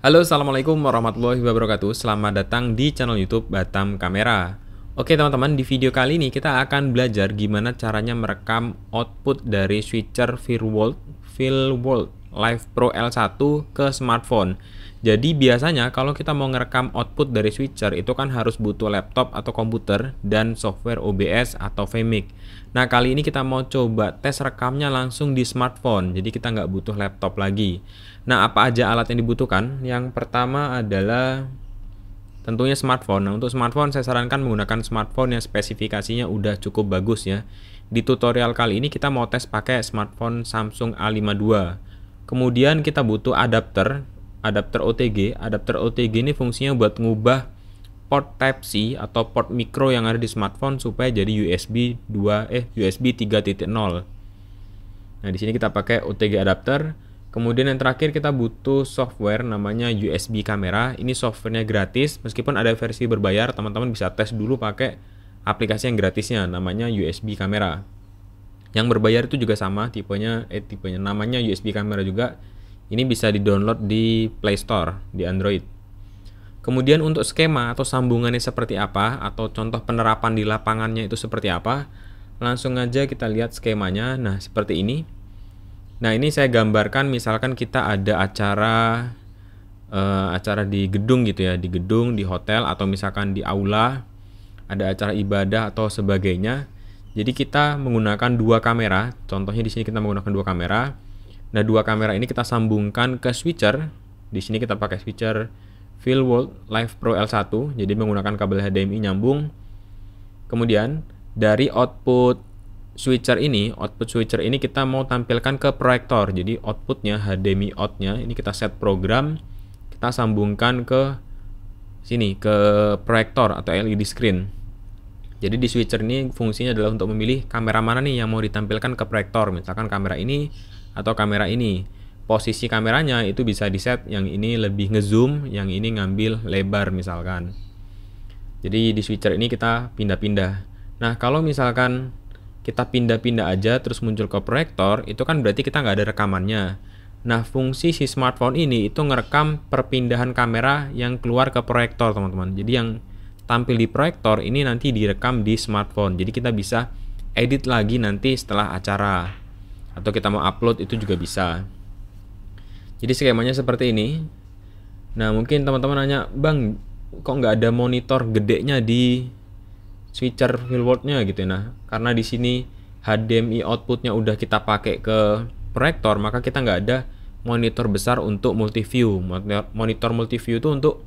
Halo assalamualaikum warahmatullahi wabarakatuh Selamat datang di channel youtube Batam Kamera Oke teman-teman di video kali ini kita akan belajar gimana caranya merekam output dari switcher Firwold World Live Pro L1 ke smartphone jadi biasanya kalau kita mau ngerekam output dari switcher itu kan harus butuh laptop atau komputer dan software OBS atau VMic. Nah kali ini kita mau coba tes rekamnya langsung di smartphone, jadi kita nggak butuh laptop lagi. Nah apa aja alat yang dibutuhkan? Yang pertama adalah tentunya smartphone. Nah untuk smartphone saya sarankan menggunakan smartphone yang spesifikasinya udah cukup bagus ya. Di tutorial kali ini kita mau tes pakai smartphone Samsung A52. Kemudian kita butuh adapter adapter OTG. Adapter OTG ini fungsinya buat ngubah port Type-C atau port mikro yang ada di smartphone supaya jadi USB 2 eh USB 3.0. Nah, di sini kita pakai OTG adapter. Kemudian yang terakhir kita butuh software namanya USB kamera. Ini softwarenya gratis meskipun ada versi berbayar, teman-teman bisa tes dulu pakai aplikasi yang gratisnya namanya USB kamera. Yang berbayar itu juga sama tipenya eh tipenya namanya USB kamera juga ini bisa di-download di Play Store di Android. Kemudian untuk skema atau sambungannya seperti apa atau contoh penerapan di lapangannya itu seperti apa, langsung aja kita lihat skemanya. Nah, seperti ini. Nah, ini saya gambarkan misalkan kita ada acara uh, acara di gedung gitu ya, di gedung, di hotel atau misalkan di aula, ada acara ibadah atau sebagainya. Jadi kita menggunakan dua kamera. Contohnya di sini kita menggunakan dua kamera Nah, dua kamera ini kita sambungkan ke switcher. Di sini kita pakai switcher World Live Pro L1, jadi menggunakan kabel HDMI nyambung. Kemudian dari output switcher ini, output switcher ini kita mau tampilkan ke proyektor. Jadi outputnya HDMI outnya ini kita set program, kita sambungkan ke sini ke proyektor atau LED screen. Jadi di switcher ini fungsinya adalah untuk memilih kamera mana nih yang mau ditampilkan ke proyektor. Misalkan kamera ini atau kamera ini. Posisi kameranya itu bisa di set yang ini lebih ngezoom, yang ini ngambil lebar misalkan. Jadi di switcher ini kita pindah-pindah. Nah kalau misalkan kita pindah-pindah aja terus muncul ke proyektor, itu kan berarti kita nggak ada rekamannya. Nah fungsi si smartphone ini itu ngerekam perpindahan kamera yang keluar ke proyektor teman-teman. Jadi yang tampil di proyektor ini nanti direkam di smartphone. Jadi kita bisa edit lagi nanti setelah acara atau kita mau upload itu juga bisa jadi skemanya seperti ini nah mungkin teman-teman nanya bang kok nggak ada monitor gedenya di switcher philworth gitu ya. nah karena di sini HDMI outputnya udah kita pakai ke proyektor maka kita nggak ada monitor besar untuk multi view monitor multi view itu untuk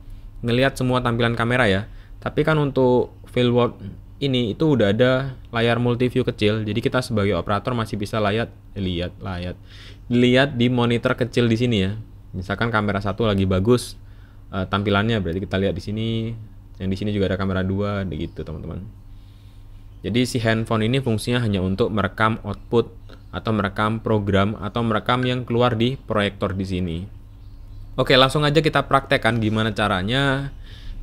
ngelihat semua tampilan kamera ya tapi kan untuk fieldwork ini itu udah ada layar multi view kecil jadi kita sebagai operator masih bisa layat lihat layat lihat di monitor kecil di sini ya misalkan kamera satu lagi bagus uh, tampilannya berarti kita lihat di sini yang di sini juga ada kamera dua begitu teman-teman jadi si handphone ini fungsinya hanya untuk merekam output atau merekam program atau merekam yang keluar di proyektor di sini oke langsung aja kita praktekkan gimana caranya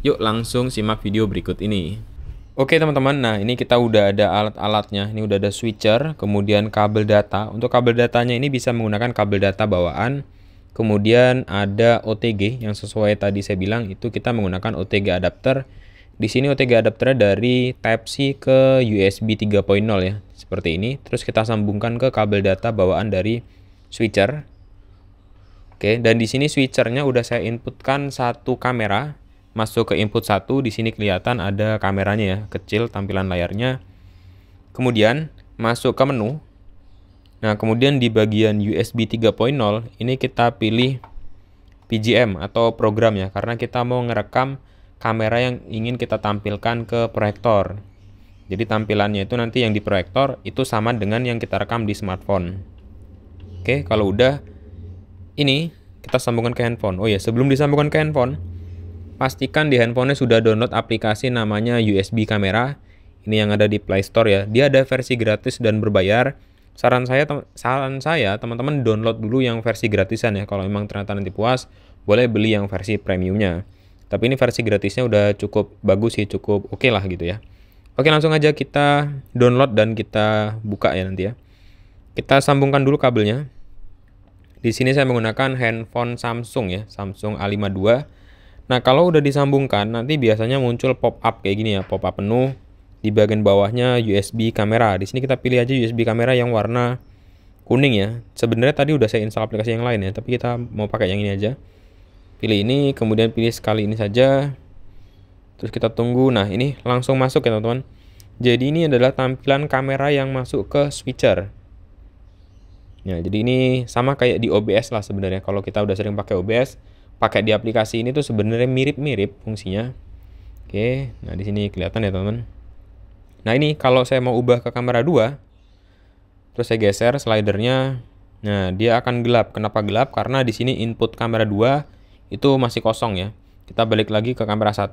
yuk langsung simak video berikut ini Oke teman-teman, nah ini kita udah ada alat-alatnya, ini udah ada switcher, kemudian kabel data. Untuk kabel datanya ini bisa menggunakan kabel data bawaan, kemudian ada OTG yang sesuai tadi saya bilang itu kita menggunakan OTG adapter. Di sini OTG adapternya dari Type-C ke USB 3.0 ya, seperti ini. Terus kita sambungkan ke kabel data bawaan dari switcher. Oke, dan di sini switchernya udah saya inputkan satu kamera, masuk ke input 1 di sini kelihatan ada kameranya ya, kecil tampilan layarnya. Kemudian masuk ke menu. Nah, kemudian di bagian USB 3.0 ini kita pilih PGM atau program ya karena kita mau ngerekam kamera yang ingin kita tampilkan ke proyektor. Jadi tampilannya itu nanti yang di proyektor itu sama dengan yang kita rekam di smartphone. Oke, kalau udah ini kita sambungkan ke handphone. Oh ya, sebelum disambungkan ke handphone, Pastikan di handphonenya sudah download aplikasi namanya USB Kamera. Ini yang ada di Play Store ya. Dia ada versi gratis dan berbayar. Saran saya saran saya teman-teman download dulu yang versi gratisan ya. Kalau memang ternyata nanti puas, boleh beli yang versi premiumnya. Tapi ini versi gratisnya udah cukup bagus sih, cukup oke okay lah gitu ya. Oke, langsung aja kita download dan kita buka ya nanti ya. Kita sambungkan dulu kabelnya. Di sini saya menggunakan handphone Samsung ya, Samsung A52 Nah, kalau udah disambungkan, nanti biasanya muncul pop-up kayak gini ya, pop-up penuh. Di bagian bawahnya USB kamera. Di sini kita pilih aja USB kamera yang warna kuning ya. Sebenarnya tadi udah saya install aplikasi yang lain ya, tapi kita mau pakai yang ini aja. Pilih ini, kemudian pilih sekali ini saja. Terus kita tunggu. Nah, ini langsung masuk ya, teman-teman. Jadi ini adalah tampilan kamera yang masuk ke switcher. Ya, jadi ini sama kayak di OBS lah sebenarnya. Kalau kita udah sering pakai OBS, pakai di aplikasi ini tuh sebenarnya mirip-mirip fungsinya. Oke, nah di sini kelihatan ya teman-teman. Nah ini kalau saya mau ubah ke kamera 2, terus saya geser slidernya, nah dia akan gelap. Kenapa gelap? Karena di sini input kamera 2 itu masih kosong ya. Kita balik lagi ke kamera 1,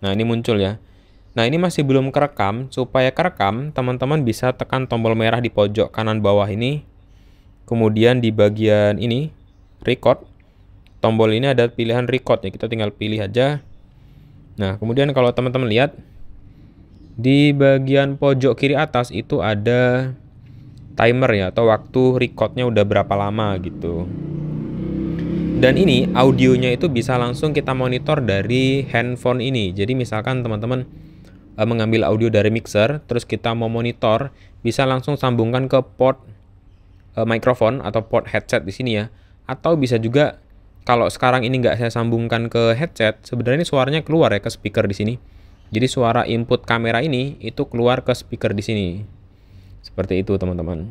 nah ini muncul ya. Nah ini masih belum kerekam, supaya kerekam teman-teman bisa tekan tombol merah di pojok kanan bawah ini. Kemudian di bagian ini, record tombol ini ada pilihan record ya kita tinggal pilih aja nah kemudian kalau teman-teman lihat di bagian pojok kiri atas itu ada timer ya atau waktu recordnya udah berapa lama gitu dan ini audionya itu bisa langsung kita monitor dari handphone ini jadi misalkan teman-teman e, mengambil audio dari mixer terus kita mau monitor bisa langsung sambungkan ke port e, eh, mikrofon atau port headset di sini ya atau bisa juga kalau sekarang ini nggak saya sambungkan ke headset, sebenarnya ini suaranya keluar ya ke speaker di sini. Jadi suara input kamera ini itu keluar ke speaker di sini. Seperti itu teman-teman.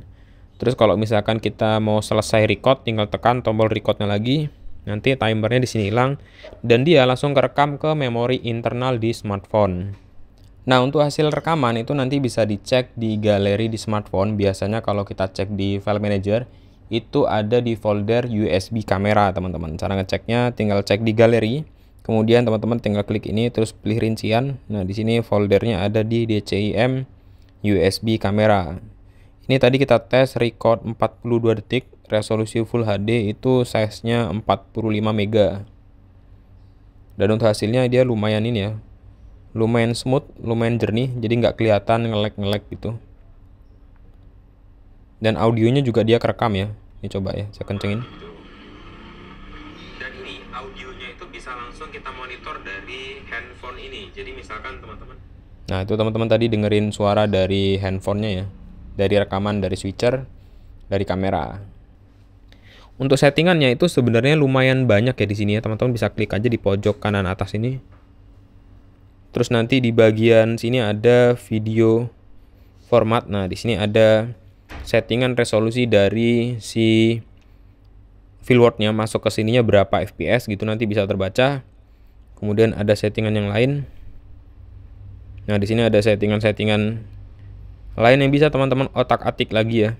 Terus kalau misalkan kita mau selesai record, tinggal tekan tombol recordnya lagi. Nanti timernya di sini hilang dan dia langsung kerekam ke memori internal di smartphone. Nah, untuk hasil rekaman itu nanti bisa dicek di galeri di smartphone. Biasanya kalau kita cek di file manager, itu ada di folder USB kamera teman-teman cara ngeceknya tinggal cek di galeri kemudian teman-teman tinggal klik ini terus pilih rincian nah di sini foldernya ada di DCIM USB kamera ini tadi kita tes record 42 detik resolusi Full HD itu size-nya 45 mega dan untuk hasilnya dia lumayan ini ya lumayan smooth lumayan jernih jadi nggak kelihatan ngelek ngelek gitu dan audionya juga dia kerekam ya ini coba ya saya kencengin dan ini audionya itu bisa langsung kita monitor dari handphone ini jadi misalkan teman-teman nah itu teman-teman tadi dengerin suara dari handphonenya ya dari rekaman dari switcher dari kamera untuk settingannya itu sebenarnya lumayan banyak ya di sini ya teman-teman bisa klik aja di pojok kanan atas ini terus nanti di bagian sini ada video format nah di sini ada settingan resolusi dari si fieldwordnya masuk ke sininya berapa fps gitu nanti bisa terbaca kemudian ada settingan yang lain nah di sini ada settingan-settingan lain yang bisa teman-teman otak-atik lagi ya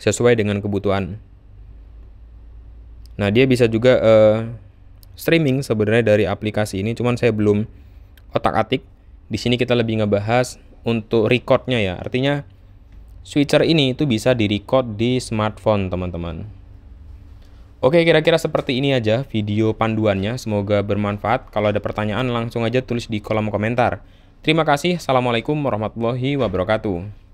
sesuai dengan kebutuhan nah dia bisa juga uh, streaming sebenarnya dari aplikasi ini cuman saya belum otak-atik di sini kita lebih ngebahas untuk recordnya ya artinya switcher ini itu bisa direcord di smartphone teman-teman. Oke kira-kira seperti ini aja video panduannya, semoga bermanfaat. Kalau ada pertanyaan langsung aja tulis di kolom komentar. Terima kasih, Assalamualaikum warahmatullahi wabarakatuh.